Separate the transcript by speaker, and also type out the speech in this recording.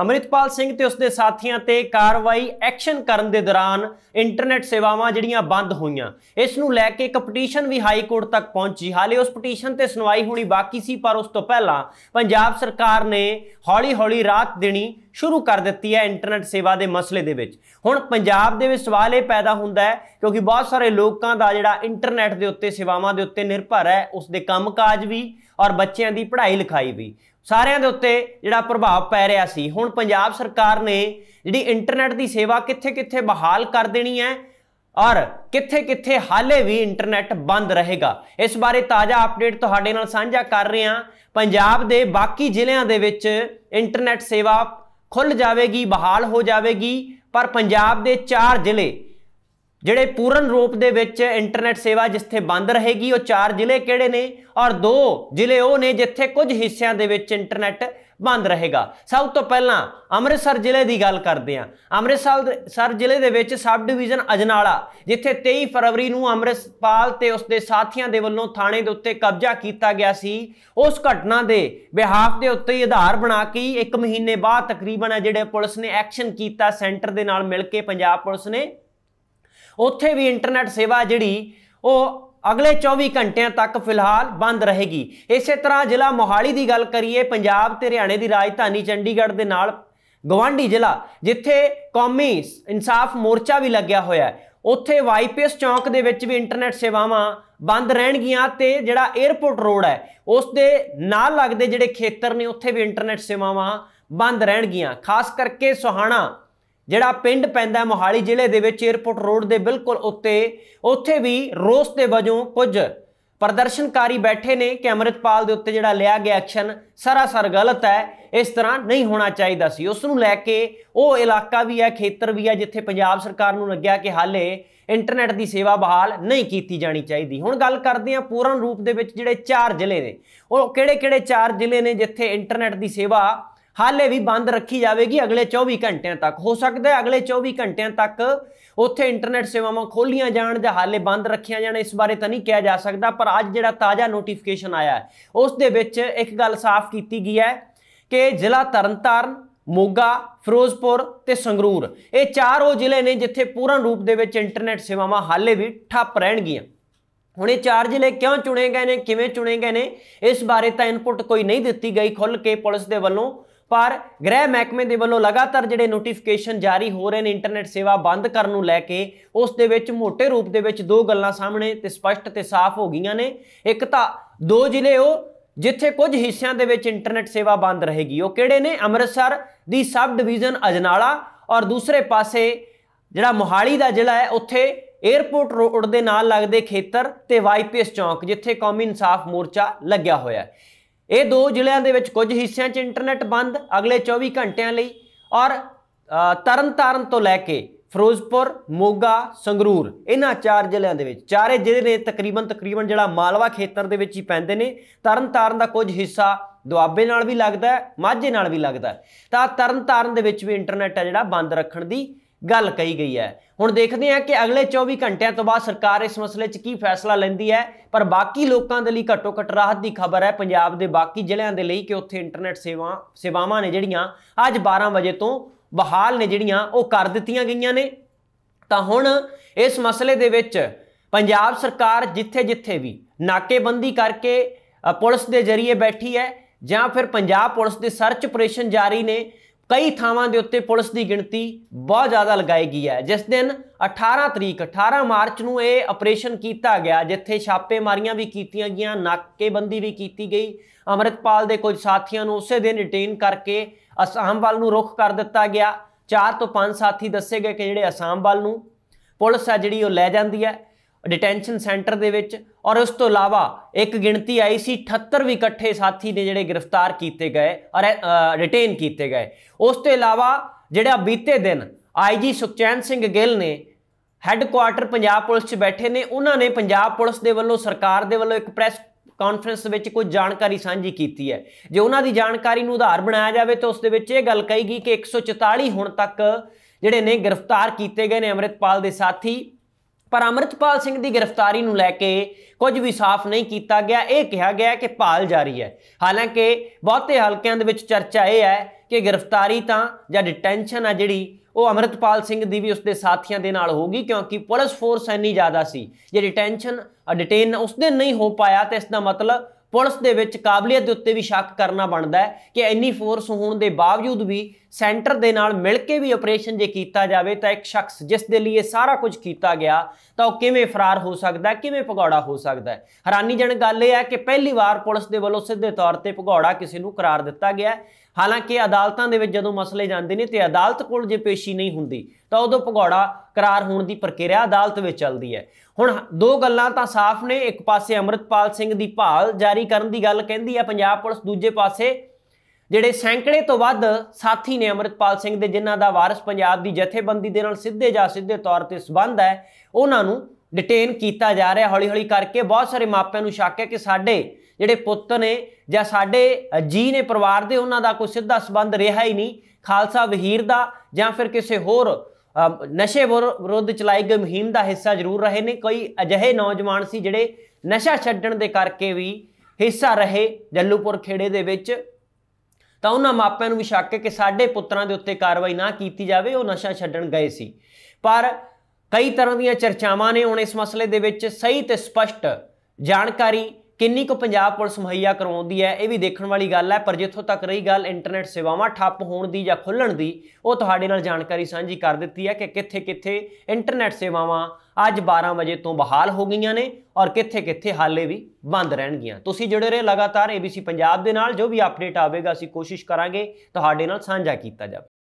Speaker 1: ਅਮਰਿਤਪਾਲ ਸਿੰਘ ਤੇ ਉਸਦੇ ਸਾਥੀਆਂ ਤੇ ਕਾਰਵਾਈ ਐਕਸ਼ਨ ਕਰਨ ਦੇ ਦੌਰਾਨ ਇੰਟਰਨੈਟ ਸੇਵਾਵਾਂ ਜਿਹੜੀਆਂ ਬੰਦ ਹੋਈਆਂ ਇਸ ਨੂੰ ਲੈ ਕੇ ਇੱਕ ਪਟੀਸ਼ਨ ਵੀ ਹਾਈ ਕੋਰਟ ਤੱਕ ਪਹੁੰਚੀ ਹਾਲੇ ਉਸ ਪਟੀਸ਼ਨ ਤੇ ਸੁਣਵਾਈ ਹੋਣੀ ਬਾਕੀ ਸੀ ਪਰ ਉਸ ਤੋਂ ਪਹਿਲਾਂ ਪੰਜਾਬ ਸਰਕਾਰ ਨੇ ਹੌਲੀ-ਹੌਲੀ ਰਾਤ ਦੇਣੀ ਸ਼ੁਰੂ ਕਰ ਦਿੱਤੀ ਹੈ ਇੰਟਰਨੈਟ ਸੇਵਾ ਦੇ ਮਸਲੇ ਦੇ ਵਿੱਚ ਹੁਣ ਪੰਜਾਬ ਦੇ ਵਿੱਚ ਸਵਾਲ ਇਹ ਪੈਦਾ ਹੁੰਦਾ ਹੈ ਕਿਉਂਕਿ ਬਹੁਤ ਸਾਰੇ ਲੋਕਾਂ ਦਾ ਜਿਹੜਾ ਇੰਟਰਨੈਟ ਦੇ ਉੱਤੇ ਸੇਵਾਵਾਂ ਦੇ ਉੱਤੇ ਨਿਰਭਰ ਹੈ ਉਸ ਦੇ ਕੰਮਕਾਜ ਵੀ ਔਰ ਬੱਚਿਆਂ ਦੀ ਪੜ੍ਹਾਈ ਲਿਖਾਈ ਵੀ ਸਾਰਿਆਂ ਦੇ ਉੱਤੇ ਜਿਹੜਾ ਪ੍ਰਭਾਵ ਪੈ ਰਿਹਾ ਸੀ ਹੁਣ ਪੰਜਾਬ ਸਰਕਾਰ ਨੇ ਜਿਹੜੀ ਇੰਟਰਨੈਟ ਦੀ ਸੇਵਾ ਕਿੱਥੇ-ਕਿੱਥੇ ਬਹਾਲ ਕਰ ਦੇਣੀ ਹੈ ਔਰ ਕਿੱਥੇ-ਕਿੱਥੇ ਹਾਲੇ ਵੀ ਇੰਟਰਨੈਟ ਬੰਦ ਰਹੇਗਾ ਇਸ ਬਾਰੇ ਤਾਜ਼ਾ ਅਪਡੇਟ ਤੁਹਾਡੇ ਨਾਲ ਸਾਂਝਾ ਕਰ ਰਹੇ ਹਾਂ ਪੰਜਾਬ ਦੇ ਬਾਕੀ ਜ਼ਿਲ੍ਹਿਆਂ ਦੇ ਵਿੱਚ ਇੰਟਰਨੈਟ ਸੇਵਾ ਖੁੱਲ ਜਾਵੇਗੀ ਬਹਾਲ ਹੋ ਜਾਵੇਗੀ ਪਰ ਪੰਜਾਬ ਦੇ ਚਾਰ ਜ਼ਿਲ੍ਹੇ ਜਿਹੜੇ ਪੂਰਨ ਰੂਪ ਦੇ ਵਿੱਚ ਇੰਟਰਨੈਟ ਸੇਵਾ ਜਿੱਥੇ ਬੰਦ ਰਹੇਗੀ ਉਹ ਚਾਰ ਜ਼ਿਲ੍ਹੇ ਕਿਹੜੇ ਨੇ ਔਰ ਦੋ ਜ਼ਿਲ੍ਹੇ ਉਹ ਨੇ ਜਿੱਥੇ ਕੁਝ ਹਿੱਸਿਆਂ ਦੇ ਵਿੱਚ ਇੰਟਰਨੈਟ ਬੰਦ ਰਹੇਗਾ ਸਭ ਤੋਂ ਪਹਿਲਾਂ ਅੰਮ੍ਰਿਤਸਰ ਜ਼ਿਲ੍ਹੇ ਦੀ ਗੱਲ ਕਰਦੇ ਹਾਂ ਅੰਮ੍ਰਿਤਸਰ ਸਰ ਜ਼ਿਲ੍ਹੇ ਦੇ ਵਿੱਚ ਸਬ ਡਿਵੀਜ਼ਨ ਅਜਨਾਲਾ ਜਿੱਥੇ 23 ਫਰਵਰੀ ਨੂੰ ਅੰਮ੍ਰਿਤਪਾਲ ਤੇ ਉਸਦੇ ਸਾਥੀਆਂ ਦੇ ਵੱਲੋਂ ਥਾਣੇ ਦੇ ਉੱਤੇ ਕਬਜ਼ਾ ਕੀਤਾ ਗਿਆ ਸੀ ਉਸ ਘਟਨਾ ਦੇ ਬਿਹਾਫ ਦੇ ਉੱਤੇ ਹੀ ਆਧਾਰ ਬਣਾ ਕੇ 1 ਮਹੀਨੇ ਬਾਅਦ ਤਕਰੀਬਨ ਜਿਹੜੇ ਪੁਲਿਸ ਨੇ ਐਕਸ਼ਨ ਕੀਤਾ ਸੈਂਟਰ ਦੇ ਨਾਲ ਮਿਲ ਕੇ ਪੰਜਾਬ ਪੁਲਿਸ ਨੇ ਉੱਥੇ ਵੀ ਇੰਟਰਨੈਟ ਸੇਵਾ ਜਿਹੜੀ ਉਹ ਅਗਲੇ 24 ਘੰਟਿਆਂ ਤੱਕ ਫਿਲਹਾਲ ਬੰਦ ਰਹੇਗੀ ਇਸੇ ਤਰ੍ਹਾਂ ਜ਼ਿਲ੍ਹਾ ਮੋਹਾਲੀ ਦੀ ਗੱਲ ਕਰੀਏ ਪੰਜਾਬ ਤੇ ਹਰਿਆਣੇ ਦੀ ਰਾਜਧਾਨੀ ਚੰਡੀਗੜ੍ਹ ਦੇ ਨਾਲ ਗਵਾਂਢੀ ਜ਼ਿਲ੍ਹਾ ਜਿੱਥੇ ਕੌਮੀ ਇਨਸਾਫ ਮੋਰਚਾ ਵੀ ਲੱਗਿਆ ਹੋਇਆ ਹੈ ਉੱਥੇ ਵਾਈਪੀਐਸ ਚੌਂਕ ਦੇ ਵਿੱਚ ਵੀ ਇੰਟਰਨੈਟ ਸੇਵਾਵਾਂ ਬੰਦ ਰਹਿਣਗੀਆਂ ਤੇ ਜਿਹੜਾ 에어ਪੋਰਟ ਰੋਡ ਹੈ ਉਸ ਦੇ ਨਾਲ ਲੱਗਦੇ ਜਿਹੜੇ ਖੇਤਰ ਨੇ ਉੱਥੇ ਵੀ ਇੰਟਰਨੈਟ ਸੇਵਾਵਾਂ ਬੰਦ ਰਹਿਣਗੀਆਂ ਖਾਸ ਕਰਕੇ ਸੁਹਾਣਾ ਜਿਹੜਾ ਪਿੰਡ ਪੈਂਦਾ ਮੋਹਾਲੀ ਜ਼ਿਲ੍ਹੇ ਦੇ ਵਿੱਚ 에어ਪੋਰਟ ਰੋਡ ਦੇ ਬਿਲਕੁਲ ਉੱਤੇ ਉੱਥੇ ਵੀ ਰੋਸ ਦੇ ਵਜੋਂ ਕੁਝ ਪ੍ਰਦਰਸ਼ਨਕਾਰੀ ਬੈਠੇ ਨੇ ਕਿ ਅਮਰਿਤਪਾਲ ਦੇ ਉੱਤੇ ਜਿਹੜਾ ਲਿਆ ਗਿਆ ਐਕਸ਼ਨ ਸਰਾਸਰ ਗਲਤ ਹੈ ਇਸ ਤਰ੍ਹਾਂ ਨਹੀਂ ਹੋਣਾ ਚਾਹੀਦਾ ਸੀ ਉਸ ਨੂੰ ਲੈ ਕੇ ਉਹ ਇਲਾਕਾ ਵੀ ਹੈ ਖੇਤਰ ਵੀ ਹੈ ਜਿੱਥੇ ਪੰਜਾਬ ਸਰਕਾਰ ਨੂੰ ਲੱਗਿਆ ਕਿ ਹਾਲੇ ਇੰਟਰਨੈਟ ਦੀ ਸੇਵਾ ਬਹਾਲ ਨਹੀਂ ਕੀਤੀ ਜਾਣੀ ਚਾਹੀਦੀ ਹੁਣ ਗੱਲ ਕਰਦੇ ਹਾਂ ਪੂਰਨ ਰੂਪ ਦੇ ਵਿੱਚ ਜਿਹੜੇ ਚਾਰ ਜ਼ਿਲ੍ਹੇ ਨੇ ਉਹ ਕਿਹੜੇ-ਕਿਹੜੇ ਚਾਰ ਜ਼ਿਲ੍ਹੇ ਨੇ ਜਿੱਥੇ ਇੰਟਰਨੈਟ ਦੀ ਸੇਵਾ ਹਾਲੇ ਵੀ ਬੰਦ ਰੱਖੀ ਜਾਵੇਗੀ ਅਗਲੇ 24 ਘੰਟਿਆਂ ਤੱਕ ਹੋ ਸਕਦਾ ਹੈ ਅਗਲੇ 24 ਘੰਟਿਆਂ ਤੱਕ ਉੱਥੇ ਇੰਟਰਨੈਟ ਸੇਵਾਵਾਂ ਖੋਲੀਆਂ ਜਾਣ ਜਾਂ ਹਾਲੇ ਬੰਦ ਰੱਖੀਆਂ ਜਾਣ ਇਸ ਬਾਰੇ ਤਾਂ ਨਹੀਂ ਕਿਹਾ ਜਾ ਸਕਦਾ ਪਰ ਅੱਜ ਜਿਹੜਾ ਤਾਜ਼ਾ ਨੋਟੀਫਿਕੇਸ਼ਨ ਆਇਆ ਉਸ ਦੇ ਵਿੱਚ ਇੱਕ ਗੱਲ ਸਾਫ਼ ਕੀਤੀ ਗਈ ਹੈ ਕਿ ਜ਼ਿਲ੍ਹਾ ਤਰਨਤਾਰਨ ਮੋਗਾ ਫਿਰੋਜ਼ਪੁਰ ਤੇ ਸੰਗਰੂਰ ਇਹ ਚਾਰ ਉਹ ਜ਼ਿਲ੍ਹੇ ਨੇ ਜਿੱਥੇ ਪੂਰਨ ਰੂਪ ਦੇ ਵਿੱਚ ਇੰਟਰਨੈਟ ਸੇਵਾਵਾਂ ਹਾਲੇ ਵੀ ਠੱਪ ਰਹਿਣਗੀਆਂ ਹੁਣ ਇਹ ਚਾਰ ਜ਼ਿਲ੍ਹੇ ਕਿਉਂ ਚੁਣੇ ਗਏ ਨੇ ਕਿਵੇਂ ਚੁਣੇ ਗਏ ਨੇ ਇਸ ਬਾਰੇ ਤਾਂ ਇਨਪੁਟ ਕੋਈ ਨਹੀਂ ਦਿੱਤੀ ਗਈ ਖੁੱਲ ਕੇ ਪੁਲਿਸ ਦੇ ਵੱਲੋਂ ਪਰ ਗ੍ਰਹਿ ਮਹਿਕਮੇ ਦੇ ਵੱਲੋਂ ਲਗਾਤਾਰ ਜਿਹੜੇ ਨੋਟੀਫਿਕੇਸ਼ਨ ਜਾਰੀ ਹੋ ਰਹੇ ਨੇ ਇੰਟਰਨੈਟ ਸੇਵਾ ਬੰਦ ਕਰਨ ਨੂੰ ਲੈ ਕੇ ਉਸ ਦੇ ਵਿੱਚ ਮੋٹے ਰੂਪ ਦੇ ਵਿੱਚ ਦੋ ਗੱਲਾਂ ਸਾਹਮਣੇ ਤੇ ਸਪਸ਼ਟ ਤੇ ਸਾਫ਼ ਹੋ ਗਈਆਂ ਨੇ ਇੱਕ ਤਾਂ ਦੋ ਜ਼ਿਲ੍ਹੇ ਉਹ ਜਿੱਥੇ ਕੁਝ ਹਿੱਸਿਆਂ ਦੇ ਵਿੱਚ ਇੰਟਰਨੈਟ ਸੇਵਾ ਬੰਦ ਰਹੇਗੀ ਉਹ ਕਿਹੜੇ ਨੇ ਅੰਮ੍ਰਿਤਸਰ ਦੀ ਸਬ ਡਿਵੀਜ਼ਨ ਅਜਨਾਲਾ ਔਰ ਦੂਸਰੇ ਪਾਸੇ ਜਿਹੜਾ ਮੋਹਾਲੀ ਦਾ ਜ਼ਿਲ੍ਹਾ ਹੈ ਉੱਥੇ 에ਅਰਪੋਰਟ ਰੋਡ ਦੇ ਨਾਲ ਲੱਗਦੇ ਖੇਤਰ ਤੇ ਵਾਈਪੀਐਸ ਚੌਂਕ ਜਿੱਥੇ ਕੌਮੀ ਇਨਸਾਫ ਮੋਰਚਾ ਲੱਗਿਆ ਹੋਇਆ ਹੈ ਇਹ ਦੋ ਜ਼ਿਲ੍ਹਿਆਂ ਦੇ ਵਿੱਚ ਕੁਝ ਹਿੱਸਿਆਂ 'ਚ ਇੰਟਰਨੈਟ ਬੰਦ ਅਗਲੇ 24 ਘੰਟਿਆਂ ਲਈ ਔਰ ਤਰਨਤਾਰਨ ਤੋਂ ਲੈ ਕੇ ਫਿਰੋਜ਼ਪੁਰ ਮੋਗਾ ਸੰਗਰੂਰ ਇਹਨਾਂ ਚਾਰ ਜ਼ਿਲ੍ਹਿਆਂ ਦੇ ਵਿੱਚ ਚਾਰੇ ਜ਼ਿਲ੍ਹੇ ਨੇ ਤਕਰੀਬਨ ਤਕਰੀਬਨ ਜਿਹੜਾ ਮਾਲਵਾ ਖੇਤਰ ਦੇ ਵਿੱਚ ਹੀ ਪੈਂਦੇ ਨੇ ਤਰਨਤਾਰਨ ਦਾ ਕੁਝ ਹਿੱਸਾ ਦੁਆਬੇ ਨਾਲ ਵੀ ਲੱਗਦਾ ਹੈ ਮਾਝੇ ਨਾਲ ਵੀ ਲੱਗਦਾ ਹੈ ਤਾਂ ਤਰਨਤਾਰਨ ਦੇ ਵਿੱਚ ਵੀ ਇੰਟਰਨੈਟ ਹੈ ਜਿਹੜਾ ਬੰਦ ਰੱਖਣ ਦੀ ਗੱਲ ਕਹੀ ਗਈ ਹੈ ਹੁਣ ਦੇਖਦੇ ਹਾਂ ਕਿ ਅਗਲੇ 24 ਘੰਟਿਆਂ ਤੋਂ ਬਾਅਦ ਸਰਕਾਰ ਇਸ ਮਸਲੇ 'ਚ ਕੀ ਫੈਸਲਾ ਲੈਂਦੀ ਹੈ ਪਰ ਬਾਕੀ ਲੋਕਾਂ ਦੇ ਲਈ ਘੱਟੋ ਘੱਟ ਰਾਹਤ ਦੀ ਖਬਰ ਹੈ ਪੰਜਾਬ ਦੇ ਬਾਕੀ ਜ਼ਿਲ੍ਹਿਆਂ ਦੇ ਲਈ ਕਿ ਉੱਥੇ ਇੰਟਰਨੈਟ ਸੇਵਾ ਸੇਵਾਵਾਂ ਨੇ ਜਿਹੜੀਆਂ ਅੱਜ 12 ਵਜੇ ਤੋਂ ਬਹਾਲ ਨੇ ਜਿਹੜੀਆਂ ਉਹ ਕਰ ਦਿੱਤੀਆਂ ਗਈਆਂ ਨੇ ਤਾਂ ਹੁਣ ਇਸ ਮਸਲੇ ਦੇ ਵਿੱਚ ਪੰਜਾਬ ਸਰਕਾਰ ਜਿੱਥੇ-ਜਿੱਥੇ ਵੀ ਨਾਕੇਬੰਦੀ ਕਰਕੇ ਪੁਲਿਸ ਦੇ ਜ਼ਰੀਏ ਬੈਠੀ ਹੈ ਜਾਂ ਫਿਰ ਪੰਜਾਬ ਪੁਲਿਸ ਦੇ ਸਰਚ ਆਪਰੇਸ਼ਨ ਜਾਰੀ ਨੇ ਕਈ ਥਾਵਾਂ ਦੇ ਉੱਤੇ ਪੁਲਿਸ ਦੀ ਗਿਣਤੀ ਬਹੁਤ ਜ਼ਿਆਦਾ ਲਗਾਈ ਗਈ ਹੈ ਜਿਸ ਦਿਨ 18 ਤਰੀਕ 18 ਮਾਰਚ ਨੂੰ ਇਹ ਆਪਰੇਸ਼ਨ ਕੀਤਾ ਗਿਆ ਜਿੱਥੇ ਛਾਪੇ ਮਾਰੀਆਂ ਵੀ ਕੀਤੀਆਂ ਗਈਆਂ ਨਾਕੇਬੰਦੀ ਵੀ ਕੀਤੀ ਗਈ ਅਮਰਿਤਪਾਲ ਦੇ ਕੁਝ ਸਾਥੀਆਂ ਨੂੰ ਉਸੇ ਦਿਨ ਰਿਟੇਨ ਕਰਕੇ ਅਸਾਮ ਵੱਲ ਨੂੰ ਰੁਖ ਕਰ ਦਿੱਤਾ ਗਿਆ 4 ਤੋਂ 5 ਸਾਥੀ ਦੱਸੇ ਗਏ ਕਿ ਜਿਹੜੇ ਅਸਾਮ ਵੱਲ ਨੂੰ ਪੁਲਿਸ ਆ ਜਿਹੜੀ ਉਹ ਲੈ ਜਾਂਦੀ ਹੈ ਡਿਟੈਂਸ਼ਨ ਸੈਂਟਰ ਦੇ ਵਿੱਚ ਔਰ ਉਸ ਤੋਂ ਇਲਾਵਾ ਇੱਕ ਗਿਣਤੀ ਆਈ ਸੀ 78 ਵੀ ਇਕੱਠੇ ਸਾਥੀ ਨੇ ਜਿਹੜੇ ਗ੍ਰਿਫਤਾਰ ਕੀਤੇ ਗਏ ਔਰ ਰਿਟੇਨ ਕੀਤੇ ਗਏ ਉਸ ਤੋਂ ਇਲਾਵਾ ਜਿਹੜਾ ਬੀਤੇ ਦਿਨ ਆਈਜੀ ਸੁਖਚੈਨ ਸਿੰਘ ਗਿੱਲ ਨੇ ਹੈੱਡਕੁਆਰਟਰ ਪੰਜਾਬ ਪੁਲਿਸ 'ਚ ਬੈਠੇ ਨੇ ਉਹਨਾਂ ਨੇ ਪੰਜਾਬ ਪੁਲਿਸ ਦੇ ਵੱਲੋਂ ਸਰਕਾਰ ਦੇ ਵੱਲੋਂ ਇੱਕ ਪ੍ਰੈਸ ਕਾਨਫਰੰਸ ਵਿੱਚ ਕੁਝ ਜਾਣਕਾਰੀ ਸਾਂਝੀ ਕੀਤੀ ਹੈ ਜੇ ਉਹਨਾਂ ਦੀ ਜਾਣਕਾਰੀ ਨੂੰ ਆਧਾਰ ਬਣਾਇਆ ਜਾਵੇ ਤਾਂ ਉਸ ਦੇ ਵਿੱਚ ਇਹ ਗੱਲ ਕਹੀ ਗਈ ਕਿ 144 ਹੁਣ ਤੱਕ ਜਿਹੜੇ ਨੇ ਗ੍ਰਿਫਤਾਰ ਕੀਤੇ ਗਏ ਨੇ ਅਮਰਿਤਪਾਲ ਦੇ ਸਾਥੀ ਪਰ ਅਮਰਤਪਾਲ ਸਿੰਘ ਦੀ ਗ੍ਰਿਫਤਾਰੀ ਨੂੰ ਲੈ ਕੇ ਕੁਝ ਵੀ ਸਾਫ਼ ਨਹੀਂ ਕੀਤਾ ਗਿਆ ਇਹ ਕਿਹਾ ਗਿਆ ਕਿ ਭਾਲ ਜਾਰੀ ਹੈ ਹਾਲਾਂਕਿ ਬਹੁਤੇ ਹਲਕਿਆਂ ਦੇ ਵਿੱਚ ਚਰਚਾ ਇਹ ਹੈ ਕਿ ਗ੍ਰਿਫਤਾਰੀ ਤਾਂ ਜਾਂ ਡਿਟੈਂਸ਼ਨ ਆ ਜਿਹੜੀ ਉਹ ਅਮਰਤਪਾਲ ਸਿੰਘ ਦੀ ਵੀ ਉਸਦੇ ਸਾਥੀਆਂ ਦੇ ਨਾਲ ਹੋਗੀ ਕਿਉਂਕਿ ਪੁਲਿਸ ਫੋਰਸ ਇੰਨੀ ਜ਼ਿਆਦਾ ਸੀ ਜੇ ਡਿਟੈਂਸ਼ਨ ਡਿਟੇਨ ਉਸ ਦਿਨ ਨਹੀਂ ਹੋ ਪਾਇਆ ਤੇ ਇਸ ਦਾ ਮਤਲਬ ਪੁਲਿਸ ਦੇ ਵਿੱਚ ਕਾਬਲੀਅਤ ਦੇ ਉੱਤੇ ਵੀ ਸ਼ੱਕ ਕਰਨਾ ਬਣਦਾ ਹੈ ਕਿ ਇੰਨੀ ਫੋਰਸ ਹੋਣ ਦੇ ਬਾਵਜੂਦ ਵੀ ਸੈਂਟਰ ਦੇ ਨਾਲ ਮਿਲ ਕੇ ਵੀ ਆਪਰੇਸ਼ਨ ਜੇ ਕੀਤਾ ਜਾਵੇ ਤਾਂ ਇੱਕ ਸ਼ਖਸ ਜਿਸ ਦੇ ਲਈ ਇਹ ਸਾਰਾ ਕੁਝ ਕੀਤਾ ਗਿਆ ਤਾਂ ਉਹ ਕਿਵੇਂ ਫਰਾਰ ਹੋ ਸਕਦਾ ਹੈ ਕਿਵੇਂ ਭਗੌੜਾ ਹੋ ਸਕਦਾ ਹੈ ਹੈਰਾਨੀਜਨਕ ਗੱਲ ਇਹ ਹੈ ਕਿ ਪਹਿਲੀ ਵਾਰ ਪੁਲਿਸ ਦੇ ਵੱਲੋਂ ਸਿੱਧੇ ਤੌਰ ਤੇ ਭਗੌੜਾ ਕਿਸੇ ਨੂੰ ਕਰਾਰ ਦਿੱਤਾ ਗਿਆ ਹਾਲਾਂਕਿ ਅਦਾਲਤਾਂ ਦੇ ਵਿੱਚ ਜਦੋਂ ਮਸਲੇ ਜਾਂਦੇ ਨੇ ਤੇ ਅਦਾਲਤ ਕੋਲ ਜੇ ਪੇਸ਼ੀ ਨਹੀਂ ਹੁੰਦੀ ਤਾਂ ਉਦੋਂ ਭਗੌੜਾ ਕਰਾਰ ਹੋਣ ਦੀ ਪ੍ਰਕਿਰਿਆ ਅਦਾਲਤ ਵਿੱਚ ਚੱਲਦੀ ਹੈ ਹੁਣ ਦੋ ਗੱਲਾਂ ਤਾਂ ਸਾਫ਼ ਨੇ ਇੱਕ ਪਾਸੇ ਅਮਰਿਤਪਾਲ ਸਿੰਘ ਦੀ ਭਾਲ ਜਾਰੀ ਕਰਨ ਦੀ ਗੱਲ ਕਹਿੰਦੀ ਹੈ ਪੰਜਾਬ ਪੁਲਿਸ ਦੂਜੇ ਪਾਸੇ ਜਿਹੜੇ ਸੈਂਕੜੇ ਤੋਂ ਵੱਧ ਸਾਥੀ ਨੇ ਅਮਰਿਤਪਾਲ ਸਿੰਘ ਦੇ ਜਿਨ੍ਹਾਂ ਦਾ ਵਾਰਿਸ ਪੰਜਾਬ ਦੀ ਜਥੇਬੰਦੀ ਦੇ ਨਾਲ ਸਿੱਧੇ ਜਾਂ ਸਿੱਧੇ ਤੌਰ ਤੇ ਸਬੰਧ ਹੈ ਉਹਨਾਂ ਨੂੰ ਡਿਟੇਨ ਕੀਤਾ ਜਾ ਰਿਹਾ ਹੌਲੀ-ਹੌਲੀ ਕਰਕੇ ਬਹੁਤ ਸਾਰੇ ਮਾਪਿਆਂ ਨੂੰ ਸ਼ੱਕ ਹੈ ਕਿ ਸਾਡੇ ਜਿਹੜੇ ਪੁੱਤ ਨੇ ਜਾਂ ਸਾਡੇ ਜੀ ਨੇ ਪਰਿਵਾਰ ਦੇ ਉਹਨਾਂ ਦਾ ਕੋਈ ਸਿੱਧਾ ਸਬੰਧ ਰਿਹਾ ਹੀ ਨਹੀਂ ਖਾਲਸਾ ਵਹੀਰ ਦਾ ਜਾਂ ਫਿਰ ਕਿਸੇ ਹੋਰ ਨਸ਼ੇ ਵਿਰੋਧ ਚਲਾਈ ਗਈ ਮੁਹਿੰਮ ਦਾ ਹਿੱਸਾ ਜ਼ਰੂਰ ਰਹੇ ਨੇ ਕੋਈ ਅਜਿਹੇ ਨੌਜਵਾਨ ਸੀ ਜਿਹੜੇ ਨਸ਼ਾ ਛੱਡਣ ਦੇ ਕਰਕੇ ਵੀ ਹਿੱਸਾ ਰਹੇ ਜੱਲੂਪੁਰ ਖੇੜੇ ਦੇ ਵਿੱਚ ਤਾਂ ਉਹਨਾਂ ਮਾਪਿਆਂ ਨੂੰ ਵੀ ਸ਼ੱਕ ਹੈ ਕਿ ਸਾਡੇ ਪੁੱਤਰਾਂ ਦੇ ਉੱਤੇ ਕਾਰਵਾਈ ਨਾ ਕੀਤੀ ਜਾਵੇ ਉਹ ਨਸ਼ਾ ਛੱਡਣ ਗਏ ਸੀ ਪਰ ਕਈ ਤਰ੍ਹਾਂ ਦੀਆਂ ਚਰਚਾਵਾਂ ਨੇ ਹੁਣ ਇਸ ਮਸਲੇ ਦੇ ਵਿੱਚ ਸਹੀ ਤੇ ਸਪਸ਼ਟ ਜਾਣਕਾਰੀ ਕਿੰਨੀ ਕੁ ਪੰਜਾਬ ਪੁਲਿਸ ਮੁਹੱਈਆ ਕਰਵਾਉਂਦੀ ਹੈ ਇਹ ਵੀ ਦੇਖਣ ਵਾਲੀ ਗੱਲ ਹੈ ਪਰ ਜਿੱਥੋਂ ਤੱਕ ਰਹੀ ਗੱਲ ਇੰਟਰਨੈਟ ਸੇਵਾਵਾਂ ਠੱਪ ਹੋਣ ਦੀ ਜਾਂ ਖੁੱਲਣ ਦੀ ਉਹ ਤੁਹਾਡੇ ਨਾਲ ਜਾਣਕਾਰੀ ਸਾਂਝੀ ਕਰ ਦਿੱਤੀ ਹੈ ਕਿ ਕਿੱਥੇ-ਕਿੱਥੇ ਇੰਟਰਨੈਟ ਸੇਵਾਵਾਂ ਅੱਜ 12 ਵਜੇ ਤੋਂ ਬਹਾਲ ਹੋ ਗਈਆਂ ਨੇ ਔਰ ਕਿੱਥੇ-ਕਿੱਥੇ ਹਾਲੇ ਵੀ ਬੰਦ ਰਹਿਣਗੀਆਂ ਤੁਸੀਂ ਜੁੜੇ ਰਹੇ ਲਗਾਤਾਰ ABC ਪੰਜਾਬ ਦੇ ਨਾਲ ਜੋ ਵੀ ਅਪਡੇਟ ਆਵੇਗਾ ਅਸੀਂ ਕੋਸ਼ਿਸ਼ ਕਰਾਂਗੇ ਤੁਹਾਡੇ ਨਾਲ ਸਾਂਝਾ ਕੀਤਾ ਜਾਵੇ